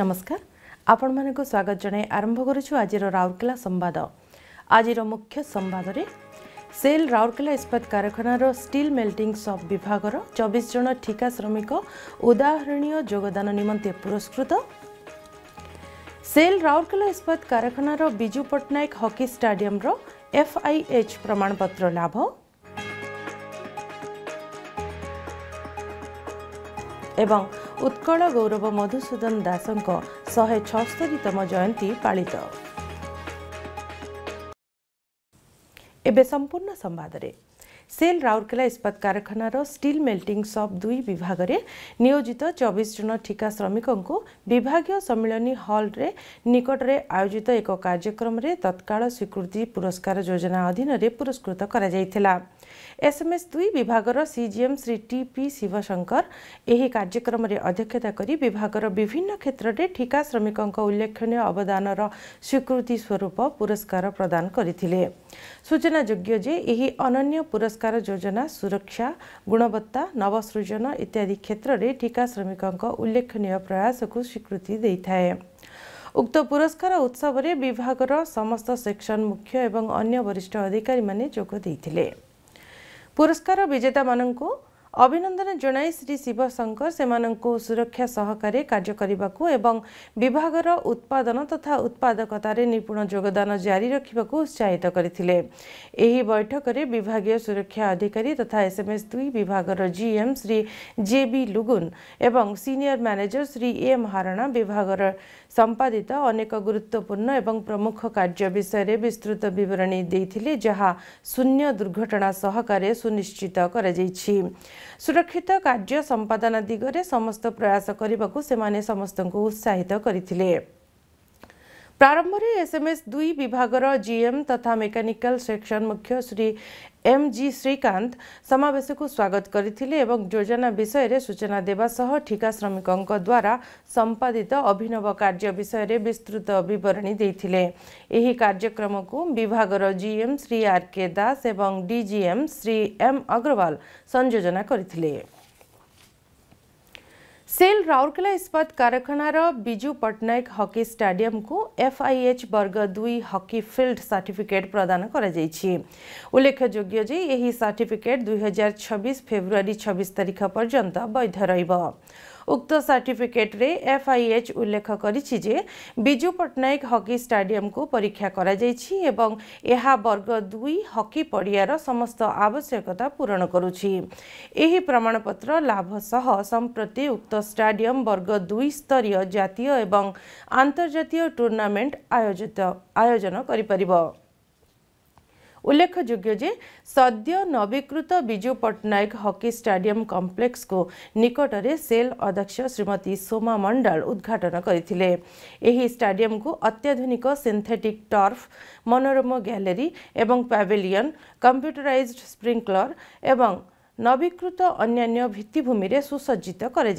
ନମସ୍କାର ଆପଣମାନଙ୍କୁ ସ୍ୱାଗତ ଜଣାଇ ଆରମ୍ଭ କରୁଛୁ ଆଜିର ରାଉରକେଲା ସମ୍ବାଦ ଆଜିର ମୁଖ୍ୟ ସମ୍ବାଦରେ ସେଲ୍ ରାଉରକେଲା ଇସ୍ପାତ କାରଖାନାର ଷ୍ଟିଲ୍ ମେଲ୍ଟିଂ ସପ୍ ବିଭାଗର ଚବିଶ ଜଣ ଠିକା ଶ୍ରମିକ ଉଦାହରଣୀୟ ଯୋଗଦାନ ନିମନ୍ତେ ପୁରସ୍କୃତ ସେଲ୍ ରାଉରକେଲା ଇସ୍ପାତ କାରଖାନାର ବିଜୁ ପଟ୍ଟନାୟକ ହକି ଷ୍ଟାଡିୟମ୍ର ଏଫ୍ଆଇଏଚ୍ ପ୍ରମାଣପତ୍ର ଲାଭ ଏବଂ ଉତ୍କଳ ଗୌରବ ମଧୁସୂଦନ ଦାସଙ୍କ ଶହେ ଛଅସ୍ତରୀତମ ଜୟନ୍ତୀ ପାଳିତ ଏବେ ସମ୍ପୂର୍ଣ୍ଣ ସମ୍ବାଦରେ ସେଲ୍ ରାଉରକେଲା ଇସ୍ପାତ କାରଖାନାର ଷ୍ଟିଲ୍ ମେଲ୍ଟିଂ ସପ୍ ଦୁଇ ବିଭାଗରେ ନିୟୋଜିତ ଚବିଶ ଜଣ ଠିକା ଶ୍ରମିକଙ୍କୁ ବିଭାଗୀୟ ସମ୍ମିଳନୀ ହଲ୍ରେ ନିକଟରେ ଆୟୋଜିତ ଏକ କାର୍ଯ୍ୟକ୍ରମରେ ତତ୍କାଳ ସ୍ୱୀକୃତି ପୁରସ୍କାର ଯୋଜନା ଅଧୀନରେ ପୁରସ୍କୃତ କରାଯାଇଥିଲା ଏସ୍ଏମ୍ଏସ୍ ଦୁଇ ବିଭାଗର CGM Shri T P Shivshankar ଏହି କାର୍ଯ୍ୟକ୍ରମରେ ଅଧ୍ୟକ୍ଷତା କରି ବିଭାଗର ବିଭିନ୍ନ କ୍ଷେତ୍ରରେ ଠିକା ଶ୍ରମିକଙ୍କ ଉଲ୍ଲେଖନୀୟ ଅବଦାନର ସ୍ୱୀକୃତି ସ୍ୱରୂପ ପୁରସ୍କାର ପ୍ରଦାନ କରିଥିଲେ ସୂଚନାଯୋଗ୍ୟ ଯେ ଏହି ଅନନ୍ୟ ପୁରସ୍କାର ଯୋଜନା ସୁରକ୍ଷା ଗୁଣବତ୍ତା ନବସୃଜନ ଇତ୍ୟାଦି କ୍ଷେତ୍ରରେ ଠିକା ଶ୍ରମିକଙ୍କ ଉଲ୍ଲେଖନୀୟ ପ୍ରୟାସକୁ ସ୍ୱୀକୃତି ଦେଇଥାଏ ଉକ୍ତ ପୁରସ୍କାର ଉତ୍ସବରେ ବିଭାଗର ସମସ୍ତ ସେକ୍ସନ ମୁଖ୍ୟ ଏବଂ ଅନ୍ୟ ବରିଷ୍ଠ ଅଧିକାରୀମାନେ ଯୋଗ ଦେଇଥିଲେ ପୁରସ୍କାର ବିଜେତାମାନଙ୍କୁ ଅଭିନନ୍ଦନ ଜଣାଇ ଶ୍ରୀ ଶିବଶଙ୍କର ସେମାନଙ୍କୁ ସୁରକ୍ଷା ସହକାରେ କାର୍ଯ୍ୟ କରିବାକୁ ଏବଂ ବିଭାଗର ଉତ୍ପାଦନ ତଥା ଉତ୍ପାଦକତାରେ ନିପୁଣ ଯୋଗଦାନ ଜାରି ରଖିବାକୁ ଉତ୍ସାହିତ କରିଥିଲେ ଏହି ବୈଠକରେ ବିଭାଗୀୟ ସୁରକ୍ଷା ଅଧିକାରୀ ତଥା ଏସ୍ଏମ୍ଏସ୍ ଦୁଇ ବିଭାଗର ଜିଏମ୍ ଶ୍ରୀ ଜେବି ଲୁଗୁନ୍ ଏବଂ senior manager Shri M Harana ବିଭାଗର ସମ୍ପାଦିତ ଅନେକ ଗୁରୁତ୍ୱପୂର୍ଣ୍ଣ ଏବଂ ପ୍ରମୁଖ କାର୍ଯ୍ୟ ବିଷୟରେ ବିସ୍ତୃତ ବିବରଣୀ ଦେଇଥିଲେ ଯାହା ଶୂନ୍ୟ ଦୁର୍ଘଟଣା ସହକାରେ ସୁନିଶ୍ଚିତ କରାଯାଇଛି you ସୁରକ୍ଷିତ କାର୍ଯ୍ୟ ସମ୍ପାଦନା ଦିଗରେ ସମସ୍ତ ପ୍ରୟାସ କରିବାକୁ ସେମାନେ ସମସ୍ତଙ୍କୁ ଉତ୍ସାହିତ କରିଥିଲେ प्रारंभ प्रारम्भले एसएमएस दुई विभाग जीएम तथा मेकानिकल सेक्शन मुख्य श्री एम जि श्रीकान्त समावेशको स्वागत एवं विषय विषयले सूचना ठिका ठिक द्वारा संपादित अभिनव कार्य विषय विस्तृत बर्कम विभाग र जिएम श्री आर्के दास एवं डीजीएम श्री एम अग्रवाल संले ସେଲ୍ ରାଉରକେଲା ଇସ୍ପାତ କାରଖାନାର ବିଜୁ ପଟ୍ଟନାୟକ ହକି ଷ୍ଟାଡିୟମକୁ ଏଫ୍ଆଇଏଚ୍ ବର୍ଗ ଦୁଇ ହକି ଫିଲ୍ଡ ସାର୍ଟିଫିକେଟ୍ ପ୍ରଦାନ କରାଯାଇଛି ଉଲ୍ଲେଖଯୋଗ୍ୟ ଯେ ଏହି ସାର୍ଟିଫିକେଟ୍ ଦୁଇହଜାର ଛବିଶ ଫେବୃଆରୀ ଛବିଶ ତାରିଖ ପର୍ଯ୍ୟନ୍ତ ବୈଧ ରହିବ উক্ত সার্টিফিকেটরে এফআইএচ উল্লেখ করেছি যে বিজু পট্টনাক হকি স্টাডিয়ামকু পরীক্ষা করা যাইছি এবং ଏହା ବର୍ଗ ଦୁଇ ହକି ପଡ଼ିଆର ସମସ୍ତ ଆବଶ୍ୟକତା ପୂରଣ କରୁଛି ଏହି ପ୍ରମାଣପତ୍ର ଲାଭ ସହ ସମ୍ପ୍ରତି ଉକ୍ତ ଷ୍ଟାଡିୟମ୍ ବର୍ଗ ଦୁଇ ସ୍ତରୀୟ ଜାତୀୟ ଏବଂ ଆନ୍ତର୍ଜାତୀୟ ଟୁର୍ଣ୍ଣାମେଣ୍ଟ ଆୟୋଜିତ ଆୟୋଜନ କରିପାରିବ উল্লেখযোগ্য যে সদ্য নবীকৃত বিজু পট্টনাক হকি স্টাডিয়াম কমপ্লেক্সকু নিকটরে সেল অধ্যক্ষ শ্রীমতী সোমা মণ্ডল উদ্ঘাটন করে এই স্টাডিয়ামকু অত্যাধুনিক সিন্থেটিক টর্ফ মনোরম গ্যালেরি এবং প্যাভেলিয়ন কম্প্যুটরাইজড স্প্রিঙ্কলর এবং নবীকৃত অন্যান্য ভিত্তিভূমি সুসজ্জিত করা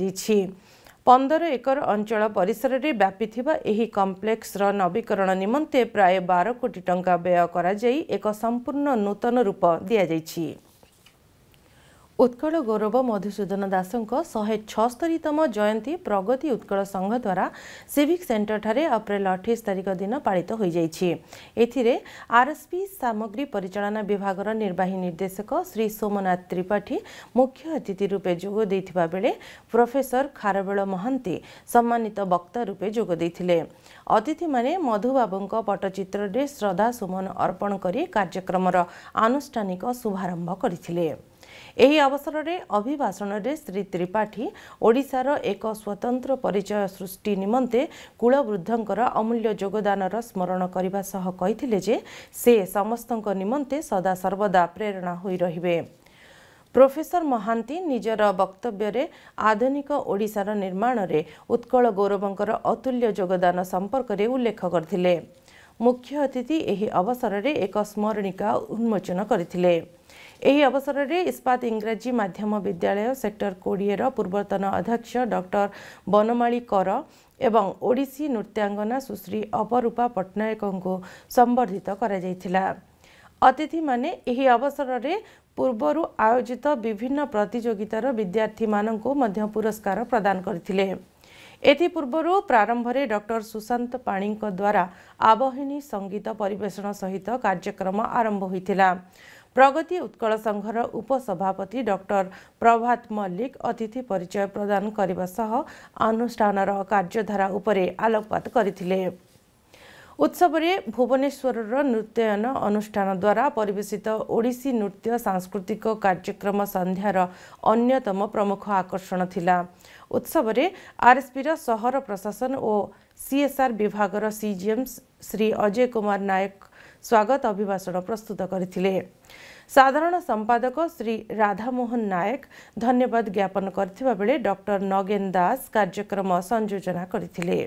ପନ୍ଦର ଏକର ଅଞ୍ଚଳ ପରିସରରେ ବ୍ୟାପିଥିବା ଏହି କମ୍ପ୍ଲେକ୍ସର ନବୀକରଣ ନିମନ୍ତେ ପ୍ରାୟ ବାର କୋଟି ଟଙ୍କା ବ୍ୟୟ କରାଯାଇ ଏକ ସମ୍ପୂର୍ଣ୍ଣ ନୂତନ ରୂପ ଦିଆଯାଇଛି ଉତ୍କଳ ଗୌରବ ମଧୁସୂଦନ ଦାସଙ୍କ ଶହେ ଛଅସ୍ତରୀତମ ଜୟନ୍ତୀ ପ୍ରଗତି ଉତ୍କଳ ସଂଘ ଦ୍ୱାରା ସିଭିକ୍ ସେଣ୍ଟରଠାରେ ଅପ୍ରେଲ ଅଠେଇଶ ତାରିଖ ଦିନ ପାଳିତ ହୋଇଯାଇଛି ଏଥିରେ ଆର୍ଏସ୍ପି ସାମଗ୍ରୀ ପରିଚାଳନା ବିଭାଗର ନିର୍ବାହୀ ନିର୍ଦ୍ଦେଶକ ଶ୍ରୀ ସୋମନାଥ ତ୍ରିପାଠୀ ମୁଖ୍ୟ ଅତିଥି ରୂପେ ଯୋଗ ଦେଇଥିବା ବେଳେ ପ୍ରଫେସର ଖାରବେଳ ମହାନ୍ତି ସମ୍ମାନିତ ବକ୍ତା ରୂପେ ଯୋଗ ଦେଇଥିଲେ ଅତିଥିମାନେ ମଧୁବାବୁଙ୍କ ପଟ୍ଟଚିତ୍ରରେ ଶ୍ରଦ୍ଧାସୁମନ ଅର୍ପଣ କରି କାର୍ଯ୍ୟକ୍ରମର ଆନୁଷ୍ଠାନିକ ଶୁଭାରମ୍ଭ କରିଥିଲେ ଏହି ଅବସରରେ ଅଭିଭାଷଣରେ ଶ୍ରୀ ତ୍ରିପାଠୀ ଓଡ଼ିଶାର ଏକ ସ୍ୱତନ୍ତ୍ର ପରିଚୟ ସୃଷ୍ଟି ନିମନ୍ତେ କୁଳବୃଦ୍ଧଙ୍କର ଅମୂଲ୍ୟ ଯୋଗଦାନର ସ୍କରଣ କରିବା ସହ କହିଥିଲେ ଯେ ସେ ସମସ୍ତଙ୍କ ନିମନ୍ତେ ସଦାସର୍ବଦା ପ୍ରେରଣା ହୋଇ ରହିବେ ପ୍ରଫେସର ମହାନ୍ତି ନିଜର ବକ୍ତବ୍ୟରେ ଆଧୁନିକ ଓଡ଼ିଶାର ନିର୍ମାଣରେ ଉତ୍କଳ ଗୌରବଙ୍କର ଅତୁଲ୍ୟ ଯୋଗଦାନ ସମ୍ପର୍କରେ ଉଲ୍ଲେଖ କରିଥିଲେ ମୁଖ୍ୟ ଅତିଥି ଏହି ଅବସରରେ ଏକ ସ୍ମରଣିକା ଉନ୍ମୋଚନ କରିଥିଲେ ଏହି ଅବସରରେ ଇସ୍ପାତ ଇଂରାଜୀ ମାଧ୍ୟମ ବିଦ୍ୟାଳୟ ସେକ୍ଟର କୋଡ଼ିଏର ପୂର୍ବତନ ଅଧ୍ୟକ୍ଷ ଡକ୍ଟର ବନମାଳୀ କର ଏବଂ ଓଡ଼ିଶୀ ନୃତ୍ୟାଙ୍ଗନା ସୁଶ୍ରୀ ଅପରୂପା ପଟ୍ଟନାୟକଙ୍କୁ ସମ୍ବର୍ଦ୍ଧିତ କରାଯାଇଥିଲା ଅତିଥିମାନେ ଏହି ଅବସରରେ ପୂର୍ବରୁ ଆୟୋଜିତ ବିଭିନ୍ନ ପ୍ରତିଯୋଗିତାର ବିଦ୍ୟାର୍ଥୀମାନଙ୍କୁ ମଧ୍ୟ ପୁରସ୍କାର ପ୍ରଦାନ କରିଥିଲେ ଏଥିପୂର୍ବରୁ ପ୍ରାରମ୍ଭରେ ଡକ୍ଟର ସୁଶାନ୍ତ ପାଣିଙ୍କ ଦ୍ୱାରା ଆବହିନୀ ସଙ୍ଗୀତ ପରିବେଷଣ ସହିତ କାର୍ଯ୍ୟକ୍ରମ ଆରମ୍ଭ ହୋଇଥିଲା ପ୍ରଗତି ଉତ୍କଳ ସଂଘର ଉପସଭାପତି ଡକ୍ଟର ପ୍ରଭାତ ମଲ୍ଲିକ ଅତିଥି ପରିଚୟ ପ୍ରଦାନ କରିବା ସହ ଅନୁଷ୍ଠାନର କାର୍ଯ୍ୟଧାରା ଉପରେ ଆଲୋକପାତ କରିଥିଲେ ଉତ୍ସବରେ ଭୁବନେଶ୍ୱରର ନୃତ୍ୟାୟନ ଅନୁଷ୍ଠାନ ଦ୍ୱାରା ପରିବେଷିତ ଓଡ଼ିଶୀ ନୃତ୍ୟ ସାଂସ୍କୃତିକ କାର୍ଯ୍ୟକ୍ରମ ସନ୍ଧ୍ୟାର ଅନ୍ୟତମ ପ୍ରମୁଖ ଆକର୍ଷଣ ଥିଲା ଉତ୍ସବରେ ଆର୍ଏସ୍ପିର ସହର ପ୍ରଶାସନ ଓ ସିଏସ୍ଆର୍ ବିଭାଗର ସିଜିଏମ୍ ଶ୍ରୀ ଅଜୟ କୁମାର ନାୟକ ସ୍ୱାଗତ ଅଭିଭାଷଣ ପ୍ରସ୍ତୁତ କରିଥିଲେ ସାଧାରଣ ସମ୍ପାଦକ ଶ୍ରୀ ରାଧାମୋହନ ନାୟକ ଧନ୍ୟବାଦ ଜ୍ଞାପନ କରିଥିବା ବେଳେ ଡକ୍ଟର ନଗେନ ଦାସ କାର୍ଯ୍ୟକ୍ରମ ସଂଯୋଜନା କରିଥିଲେ